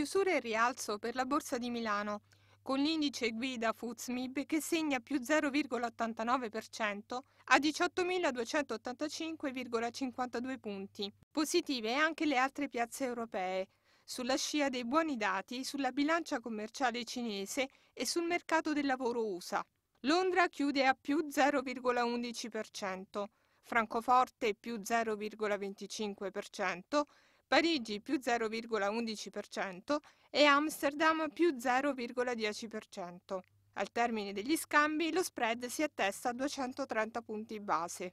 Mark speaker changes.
Speaker 1: Chiusura e rialzo per la Borsa di Milano, con l'indice guida FUZMIB che segna più 0,89% a 18.285,52 punti. Positive anche le altre piazze europee, sulla scia dei buoni dati sulla bilancia commerciale cinese e sul mercato del lavoro USA. Londra chiude a più 0,11%, Francoforte più 0,25%, Parigi più 0,11% e Amsterdam più 0,10%. Al termine degli scambi lo spread si attesta a 230 punti base.